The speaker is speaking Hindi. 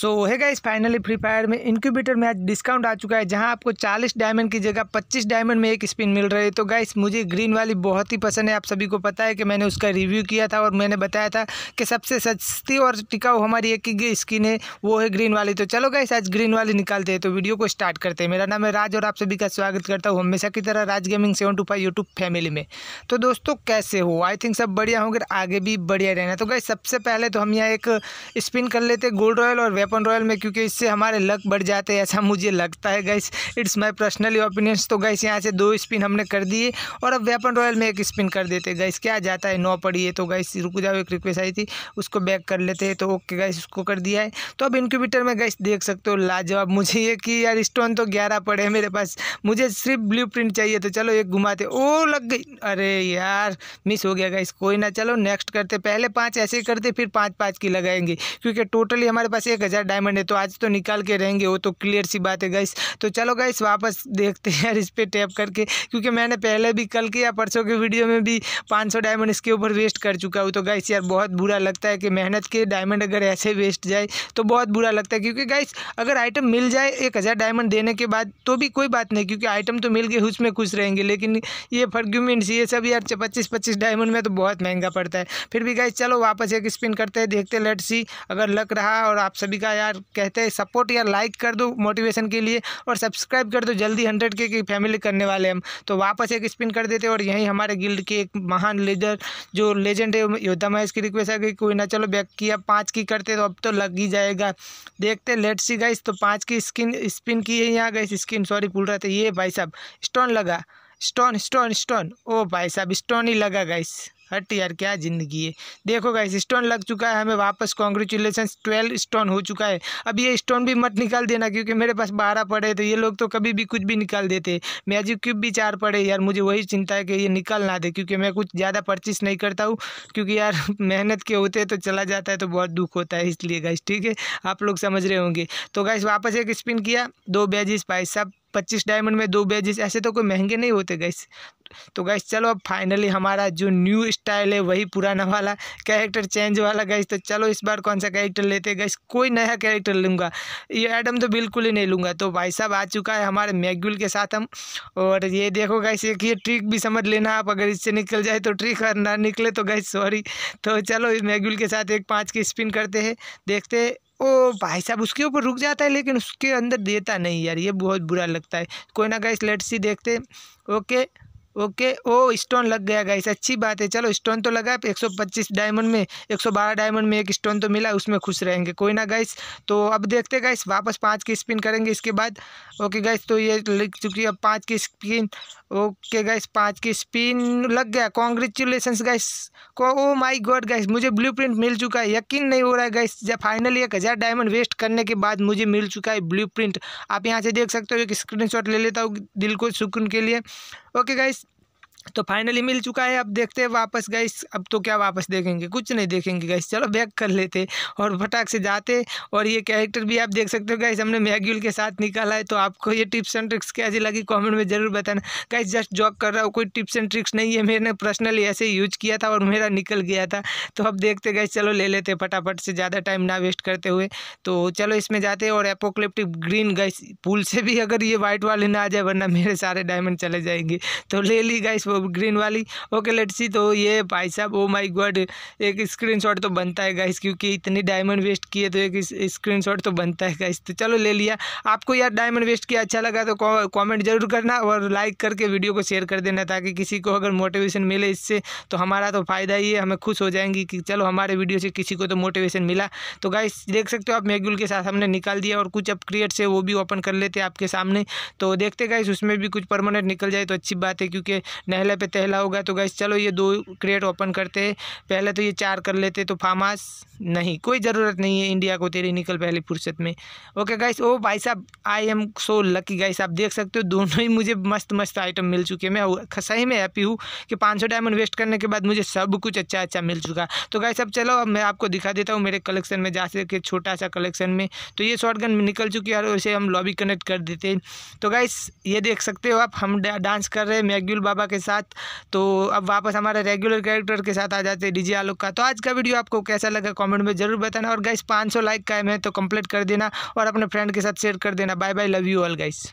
सो hi guys finally free fire में इंक्यूबेटर में आज डिस्काउंट आ चुका है जहां आपको 40 डायमंड की जगह 25 डायमंड में एक स्पिन मिल रही है तो गाइस मुझे ग्रीन वाली बहुत ही पसंद है आप सभी को पता है कि मैंने उसका रिव्यू किया था और मैंने बताया था कि सबसे सस्ती और टिकाऊ हमारी एक ही स्किन है वो है ग्रीन वाली तो चलो गाइस आज ग्रीन वाली निकालते हैं तो वीडियो को स्टार्ट करते हैं मेरा नाम है राज और आप सभी का स्वागत करता हूँ हमेशा की तरह Raj gaming seven two five YouTube family में तो दोस्तों कैसे हो आई थिंक सब बढ़िया होंगे आगे भी बढ़िया रहना तो गाइस सबसे पहले तो हम यहाँ एक स्पिन कर लेते गोल्ड रॉयल और वेब अपन रॉयल में क्योंकि इससे हमारे लक बढ़ जाते हैं ऐसा मुझे लगता है guys it's my personally opinions तो गैस यहाँ से दो स्पिन हमने कर दिए और अब वेपन रॉयल में एक स्पिन कर देते गैस क्या जाता है नौ पड़ी है तो गैस रुक जाओ एक रिक्वेस्ट आई थी उसको बैक कर लेते हैं तो ओके गैस उसको कर दिया है तो अब इनक्यूबेटर में गैस देख सकते हो लाजवाब मुझे ये कि यार स्टोन तो ग्यारह पड़े मेरे पास मुझे सिर्फ ब्लू चाहिए तो चलो एक घुमाते ओ लग गई अरे यार मिस हो गया गाइस कोई ना चलो नेक्स्ट करते पहले पाँच ऐसे ही करते फिर पाँच पाँच की लगाएंगे क्योंकि टोटली हमारे पास एक हज़ार हज़ार डायमंड है तो आज तो निकाल के रहेंगे वो तो क्लियर सी बात है गाइस तो चलो गाइस वापस देखते हैं यार इस पर टैप करके क्योंकि मैंने पहले भी कल के या परसों के वीडियो में भी पाँच डायमंड इसके ऊपर वेस्ट कर चुका हूँ तो गाइस यार बहुत बुरा लगता है कि मेहनत के डायमंड अगर ऐसे वेस्ट जाए तो बहुत बुरा लगता है क्योंकि गाइस अगर आइटम मिल जाए एक हज़ार डायमंड देने के बाद तो भी कोई बात नहीं क्योंकि आइटम तो मिल गए उसमें खुश रहेंगे लेकिन ये फर्ग्यूमेंट्स ये सब यार पच्चीस पच्चीस डायमंड में तो बहुत महंगा पड़ता है फिर भी गाइस चलो वापस एक स्पिन करते हैं देखते लेट सी अगर लग रहा और आप सभी का अच्छा यार कहते हैं सपोर्ट यार लाइक कर दो मोटिवेशन के लिए और सब्सक्राइब कर दो जल्दी हंड्रेड के की फैमिली करने वाले हम तो वापस एक स्पिन कर देते और यहीं हमारे गिल्ड के एक महान लेजर जो लेजेंड है योद्धा महेश की रिक्वेस्ट है कि कोई ना चलो बैक किया पाँच की करते तो अब तो लग ही जाएगा देखते लेट सी गाइस तो पाँच की स्किन स्पिन की है यहाँ गई स्किन सॉरी भूल रहा था ये भाई साहब स्टोन लगा स्टोन स्टोन स्टोन ओ भाई साहब स्टोन ही लगा गाइस हट यार क्या ज़िंदगी है देखो गाइस स्टोन लग चुका है हमें वापस कॉन्ग्रेचुलेसन ट्वेल्व स्टोन हो चुका है अब ये स्टोन भी मत निकाल देना क्योंकि मेरे पास बारह पड़े तो ये लोग तो कभी भी कुछ भी निकाल देते मैजिक क्यूब भी चार पड़े यार मुझे वही चिंता है कि ये निकाल ना दे क्योंकि मैं कुछ ज़्यादा परचेस नहीं करता हूँ क्योंकि यार मेहनत के होते तो चला जाता है तो बहुत दुख होता है इसलिए गाइस ठीक है आप लोग समझ रहे होंगे तो गाइस वापस एक स्पिन किया दो बैजिस पाए सब पच्चीस डायमंड में दो बेजिस ऐसे तो कोई महंगे नहीं होते गैस तो गैस चलो अब फाइनली हमारा जो न्यू स्टाइल है वही पुराना वाला कैरेक्टर चेंज वाला गैस तो चलो इस बार कौन सा कैरेक्टर लेते गैस कोई नया कैरेक्टर लूँगा ये एडम तो बिल्कुल ही नहीं लूँगा तो भाई साहब आ चुका है हमारे मैगुल के साथ हम और ये देखो गैस एक ये ट्रिक भी समझ लेना आप अगर इससे निकल जाए तो ट्रिक ना निकले तो गैस सॉरी तो चलो मैगुल के साथ एक पाँच की स्पिन करते हैं देखते वो भाई साहब उसके ऊपर रुक जाता है लेकिन उसके अंदर देता नहीं यार ये बहुत बुरा लगता है कोई ना कहीं लेट सी देखते ओके ओके ओ स्टोन लग गया गाइस अच्छी बात है चलो स्टोन तो लगा एक सौ पच्चीस डायमंड में एक सौ बारह डायमंड में एक स्टोन तो मिला उसमें खुश रहेंगे कोई ना गाइस तो अब देखते गाइस वापस पाँच की स्पिन करेंगे इसके बाद ओके गाइस तो ये लग चुकी है पाँच की स्पिन ओके गाइस पाँच की स्पिन लग गया कॉन्ग्रेचुलेसन गाइस को ओ माई गॉड गाइस मुझे ब्लू मिल चुका है यकीन नहीं हो रहा है गाइस जब फाइनली एक हज़ार डायमंड वेस्ट करने के बाद मुझे मिल चुका है ब्लू आप यहाँ से देख सकते हो एक स्क्रीन ले लेता हूँ दिल को सुकून के लिए ഓക്കെ ഗൈസ് तो फाइनली मिल चुका है अब देखते हैं वापस गैस अब तो क्या वापस देखेंगे कुछ नहीं देखेंगे गैस चलो बैक कर लेते और फटाक से जाते और ये कैरेक्टर भी आप देख सकते हो गैस हमने मैग्यूल के साथ निकाला है तो आपको ये टिप्स एंड ट्रिक्स कैसी लगी कमेंट में ज़रूर बताना गैस जस्ट जॉक कर रहा हूँ कोई टिप्स एंड ट्रिक्स नहीं है मैंने पर्सनली ऐसे यूज किया था और मेरा निकल गया था तो अब देखते गैस चलो ले लेते फटाफट से ज़्यादा टाइम ना वेस्ट करते हुए तो चलो इसमें जाते और एपोकलिप्टिक ग्रीन गैस पुल से भी अगर ये वाइट वाले ना आ जाए वरना मेरे सारे डायमंड चले जाएंगे तो ले ली गैस ग्रीन वाली ओके लेट सी तो ये भाई साहब ओ माई गॉड एक स्क्रीनशॉट तो बनता है गाइस क्योंकि इतनी डायमंड वेस्ट किए तो एक स्क्रीनशॉट तो बनता है गाइस तो चलो ले लिया आपको यार डायमंड वेस्ट किया अच्छा लगा तो कॉमेंट जरूर करना और लाइक करके वीडियो को शेयर कर देना ताकि किसी को अगर मोटिवेशन मिले इससे तो हमारा तो फ़ायदा ही है हमें खुश हो जाएंगी कि चलो हमारे वीडियो से किसी को तो मोटिवेशन मिला तो गाइस देख सकते हो आप मेगुल के साथ हमने निकाल दिया और कुछ अब क्रिएट से वो भी ओपन कर लेते आपके सामने तो देखते गाइस उसमें भी कुछ परमानेंट निकल जाए तो अच्छी बात है क्योंकि पहले पे तहला होगा तो गैस चलो ये दो क्रेट ओपन करते पहले तो ये चार कर लेते तो फामास नहीं कोई ज़रूरत नहीं है इंडिया को तेरी निकल पहले फुर्सत में ओके गाइस ओ भाई साहब I am so lucky guys आप देख सकते हो दोनों ही मुझे मस्त मस्त आइटम मिल चुके हैं मैं सही में हैप्पी हूँ कि पाँच सौ डायमंड वेस्ट करने के बाद मुझे सब कुछ अच्छा अच्छा मिल चुका तो गाइस अब चलो अब मैं आपको दिखा देता हूँ मेरे कलेक्शन में जा सके छोटा सा कलेक्शन में तो ये शॉर्ट गन निकल चुकी है और उसे हम लॉबी कनेक्ट कर देते हैं तो गाइस ये देख सकते हो आप हम डांस कर रहे हैं मैग्यूल बाबा के साथ साथ तो अब वापस हमारे रेगुलर कैरेक्टर के साथ आ जाते हैं डीजे आलोक का तो आज का वीडियो आपको कैसा लगा कमेंट में जरूर बताना और गाइस 500 लाइक का है तो कंप्लीट कर देना और अपने फ्रेंड के साथ शेयर कर देना bye bye love you all guys